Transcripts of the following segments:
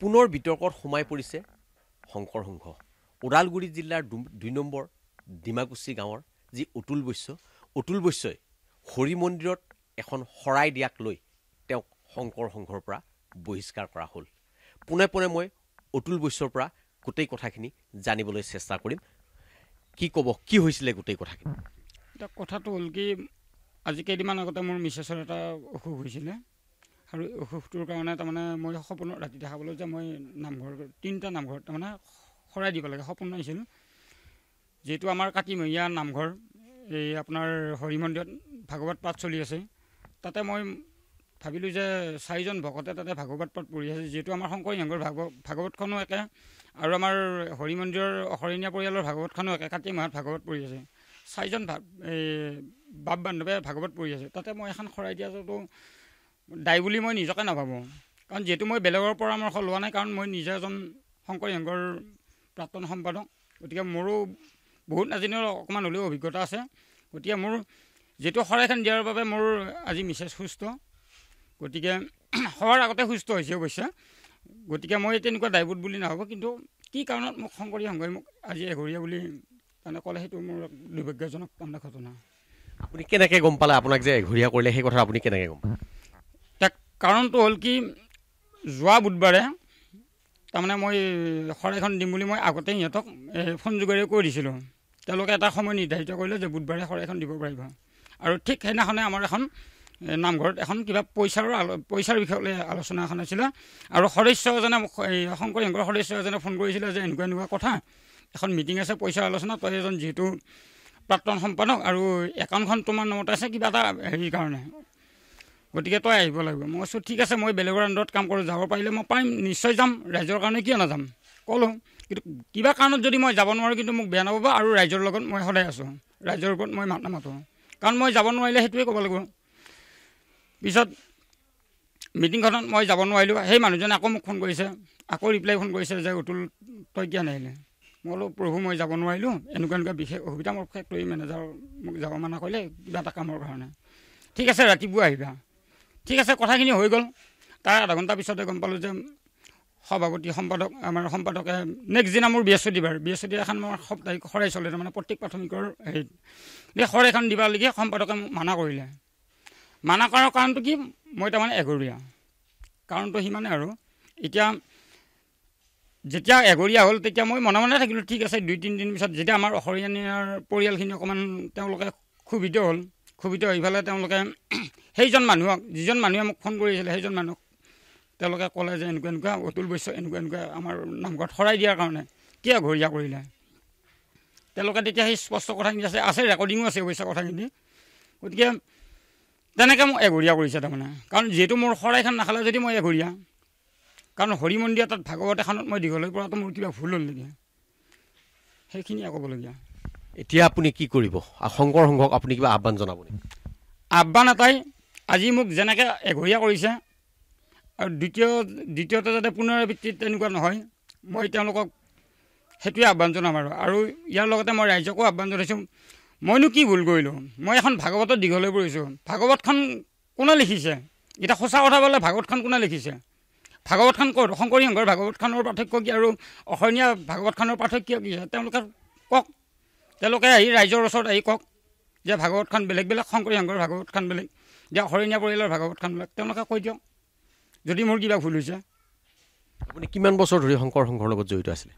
পুনৰ বিতৰ্কত সোমাই পৰিছে শংকৰ সংঘ ওদালগুৰি জিলাৰ দুই নম্বৰ ডিমাকুছি গাঁৱৰ যি অতুল বৈশ্য অতুল বৈশ্যই হৰি মন্দিৰত এখন শৰাই দিয়াক লৈ তেওঁক শংকৰ সংঘৰ পৰা বহিষ্কাৰ কৰা হ'ল পোনে পোনে মই অতুল বৈশ্যৰ পৰা গোটেই কথাখিনি জানিবলৈ চেষ্টা কৰিম কি ক'ব কি হৈছিলে গোটেই কথাখিনি কথাটো হ'ল কি আজি কেইদিনমান আগতে মোৰ মিছেছৰ এটা অসুখ হৈছিলে আৰু অসুখটোৰ কাৰণে তাৰমানে মই সপোনত ৰাতি দেখা যে মই নামঘৰ তিনিটা নামঘৰ তাৰমানে শৰাই দিব লাগে সপোন আহিছিল যিহেতু আমাৰ কাতিমহীয়া নামঘৰ এই আপোনাৰ হৰি মন্দিৰত ভাগৱত পাঠ চলি আছে তাতে মই ভাবিলোঁ যে চাৰিজন ভকতে তাতে ভাগৱত পাঠ পঢ়ি আছে যিহেতু আমাৰ শংকৰী সংঘৰ ভাগৱ ভাগৱতখনো একে আৰু আমাৰ হৰি মন্দিৰৰ অসৰণীয়া পৰিয়ালৰ ভাগৱতখনো একে কাতি মাহত ভাগৱত পঢ়ি আছে চাৰিজন ভা এই বাপ বান্ধৱে ভাগৱত পঢ়ি আছে তাতে মই এখন শৰাই দিয়াটো দায়ী বুলি মই নিজকে নাভাবোঁ কাৰণ যিহেতু মই বেলেগৰ পৰামৰ্শ লোৱা নাই কাৰণ মই নিজে এজন শংকৰী সংঘৰ প্ৰাক্তন সম্পাদক গতিকে মোৰো বহুত নাজানিও অকণমান হ'লেও অভিজ্ঞতা আছে গতিকে মোৰ যিটো শৰাইখন দিয়াৰ বাবে মোৰ আজি মিছেজ সুস্থ গতিকে হোৱাৰ আগতে সুস্থ হৈছে অৱশ্যে গতিকে মই তেনেকুৱা দায়বোধ বুলি নাভাবোঁ কিন্তু কি কাৰণত মোক শংকৰী সংঘই মোক আজি এঘৰীয়া বুলি মানে ক'লে সেইটো মোৰ দুৰ্ভাগ্যজনক তাৰমানে ঘটনা আপুনি কেনেকৈ গম পালে আপোনাক যে এঘৰীয়া কৰিলে সেই কথা আপুনি কেনেকৈ গম পালে কাৰণটো হ'ল কি যোৱা বুধবাৰে তাৰমানে মই শৰাইখন দিম বুলি মই আগতে সিহঁতক ফোন যোগেৰে কৈ দিছিলোঁ তেওঁলোকে এটা সময় নিৰ্ধাৰিত কৰিলে যে বুধবাৰে শৰাইখন দিব পাৰিব আৰু ঠিক সেইদিনাখনে আমাৰ এখন নামঘৰত এখন কিবা পইচাৰ পইচাৰ বিষয়ে আলোচনা এখন আছিলে আৰু সদস্য এজনে এই শংকৰ সংঘৰ সদস্য এজনে ফোন কৰিছিলে যে এনেকুৱা এনেকুৱা কথা এখন মিটিং আছে পইচাৰ আলোচনা তই এজন যিহেতু প্ৰাক্তন সম্পাদক আৰু একাউণ্টখন তোমাৰ নামতে আছে কিবা এটা হেৰি কাৰণে গতিকে তই আহিব লাগিব মই কৈছোঁ ঠিক আছে মই বেলেগৰ আণ্ডাৰত কাম কৰোঁ যাব পাৰিলে মই পাৰিম নিশ্চয় যাম ৰাইজৰ কাৰণে কিয় নাযাম ক'লোঁ কিন্তু কিবা কাৰণত যদি মই যাব নোৱাৰোঁ কিন্তু মোক বেয়া নাপাবা আৰু ৰাইজৰ লগত মই সদায় আছোঁ ৰাইজৰ ওপৰত মই মাত নামাতোঁ কাৰণ মই যাব নোৱাৰিলে সেইটোৱে ক'ব লাগিব পিছত মিটিংখনত মই যাব নোৱাৰিলোঁ সেই মানুহজনে আকৌ মোক ফোন কৰিছে আকৌ ৰিপ্লাই ফোন কৰিছে যে অতুল তই কিয় নাহিলে মই বোলো প্ৰভু মই যাব নোৱাৰিলোঁ এনেকুৱা এনেকুৱা বিশেষ অসুবিধা মোৰ তৰি মেনেজাৰ মোক যাব মানা কৰিলে কিবা এটা কামৰ কাৰণে ঠিক আছে ৰাতিপুৱা আহিবা ঠিক আছে কথাখিনি হৈ গ'ল তাৰ আধা ঘণ্টা পিছতে গম পালোঁ যে সভাপতি সম্পাদক আমাৰ সম্পাদকে নেক্সট দিনা মোৰ বৃহস্পতিবাৰ বৃহস্পতিবাৰ এখন মোৰ সপ্তাহিক শৰাই চলে তাৰমানে প্ৰত্যেক প্ৰাথমিকৰ হেৰিত এই শৰাইখন এখন দিবলৈকে সম্পাদকে মোক মানা কৰিলে মানা কৰাৰ কাৰণটো কি মই তাৰমানে এঘৰীয়া কাৰণটো সিমানে আৰু এতিয়া যেতিয়া এঘৰীয়া হ'ল তেতিয়া মই মনে মনে থাকিলোঁ ঠিক আছে দুই তিনিদিন পিছত যেতিয়া আমাৰ অসৰীয়ানীয়াৰ পৰিয়ালখিনি অকণমান তেওঁলোকে সুবিধা হ'ল ক্ষোভিত পেলাই তেওঁলোকে সেইজন মানুহক যিজন মানুহে মোক ফোন কৰিছিলে সেইজন মানুহক তেওঁলোকে ক'লে যে এনেকুৱা এনেকুৱা অতুল বৈশ্য এনেকুৱা এনেকুৱা আমাৰ নামঘৰত শৰাই দিয়াৰ কাৰণে কিয় ঘৰীয়া কৰিলে তেওঁলোকে তেতিয়া সেই স্পষ্ট কথাখিনি আছে আছে ৰেকৰ্ডিঙো আছে অৱশ্যে কথাখিনি গতিকে তেনেকৈ মোক এঘৰীয়া কৰিছে তাৰমানে কাৰণ যিহেতু মোৰ শৰাইখন নাখালে যদি মই এঘৰীয়া কাৰণ হৰি মন্দিৰ তাত ভাগৱত এখনত মই দীঘলৈ পৰাটো মোৰ কিবা ভুল হ'ল নেকি সেইখিনিয়ে ক'বলগীয়া এতিয়া আপুনি কি কৰিব শংকৰ সংঘক আপুনি কিবা আহ্বান জনাব নেকি আহ্বান এটাই আজি মোক যেনেকৈ এঘৰীয়া কৰিছে আৰু দ্বিতীয় দ্বিতীয়তে যাতে পুনৰাবৃত্তিত তেনেকুৱা নহয় মই তেওঁলোকক সেইটোৱে আহ্বান জনাম আৰু আৰু ইয়াৰ লগতে মই ৰাইজকো আহ্বান জনাইছোঁ মইনো কি ভুল কৰিলোঁ মই এখন ভাগৱতত দীঘলৈ পৰিছোঁ ভাগৱতখন কোনে লিখিছে এতিয়া সঁচা কথা ক'লে ভাগৱতখন কোনে লিখিছে ভাগৱতখন ক'ত শংকৰী সংঘৰ ভাগৱতখনৰ পাৰ্থক্য কি আৰু অসমীয়া ভাগৱতখনৰ পাৰ্থক্য কি তেওঁলোকে কওক তেওঁলোকে আহি ৰাইজৰ ওচৰত আহি কওক যে ভাগৱতখন বেলেগ বেলেগ শংকৰী সংঘৰ ভাগৱতখন বেলেগ যে হৰিণীয়া পৰিয়ালৰ ভাগৱতখন বেলেগ তেওঁলোকে কৈ দিয়ক যদি মোৰ কিবা ভুল হৈছে আপুনি কিমান বছৰ ধৰি শংকৰ সংঘৰ লগত জড়িত আছিলে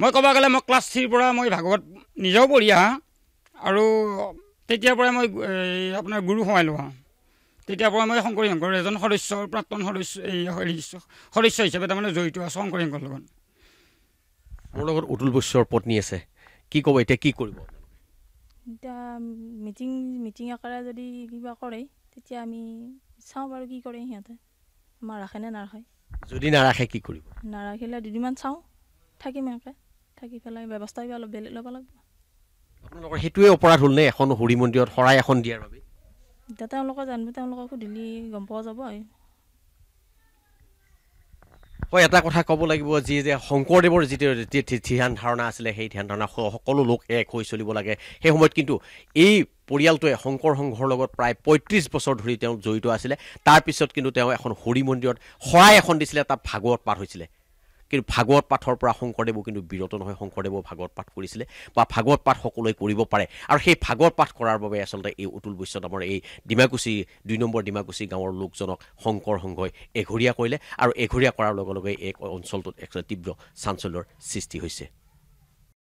মই ক'ব গ'লে মই ক্লাছ থ্ৰীৰ পৰা মই ভাগৱত নিজেও পঢ়ি আহা আৰু তেতিয়াৰ পৰাই মই আপোনাৰ গুৰু সোমাই লওঁ তেতিয়াৰ পৰা মই শংকৰী সংঘৰ এজন সদস্য প্ৰাক্তন সদস্য সদস্য হিচাপে তাৰমানে জড়িত আছোঁ শংকৰী সংঘৰ লগত মোৰ লগত অতুল বৈশ্যৰ পত্নী আছে কি ক'ব এতিয়া কি কৰিব এতিয়া মিটিং মিটিং আকাৰে যদি কিবা কৰে তেতিয়া আমি চাওঁ বাৰু কি কৰে সিহঁতে আমাৰ ৰাখে নে নাৰাখে যদি নাৰাখে কি কৰিব নাৰাখিলে দুদিনমান চাওঁ থাকিম এনেকৈ থাকি পেলাই ব্যৱস্থা কিবা অলপ বেলেগ ল'ব লাগিব আপোনালোকৰ সেইটোৱে অপৰাধ হ'ল নে এখন হৰি মন্দিৰত শৰাই এখন দিয়াৰ বাবে এতিয়া তেওঁলোকে জানিব তেওঁলোকক সুধিলে গম পোৱা যাব হয় এটা কথা ক'ব লাগিব যি যে শংকৰদেৱৰ যিটো ধ্যান ধাৰণা আছিলে সেই ধ্যান ধাৰণা সকলো লোক এক হৈ চলিব লাগে সেই সময়ত কিন্তু এই পৰিয়ালটোৱে শংকৰ সংঘৰ লগত প্ৰায় পঁয়ত্ৰিছ বছৰ ধৰি তেওঁ জড়িত আছিলে তাৰপিছত কিন্তু তেওঁ এখন হৰি মন্দিৰত শৰাই এখন দিছিলে তাত ভাগৱত পাঠ হৈছিলে কিন্তু ভাগৱত পাঠৰ পৰা শংকৰদেৱো কিন্তু বিৰত নহয় শংকৰদেৱো ভাগৱত পাঠ কৰিছিলে বা ভাগৱত পাঠ সকলোৱে কৰিব পাৰে আৰু সেই ভাগৱত পাঠ কৰাৰ বাবে আচলতে এই অতুল বৈশ্য নামৰ এই ডিমাকুচি দুই নম্বৰ ডিমাকুছি গাঁৱৰ লোকজনক শংকৰ সংঘই এঘৰীয়া কৰিলে আৰু এঘৰীয়া কৰাৰ লগে লগে এই অঞ্চলটোত এক তীব্ৰ চাঞ্চল্যৰ সৃষ্টি হৈছে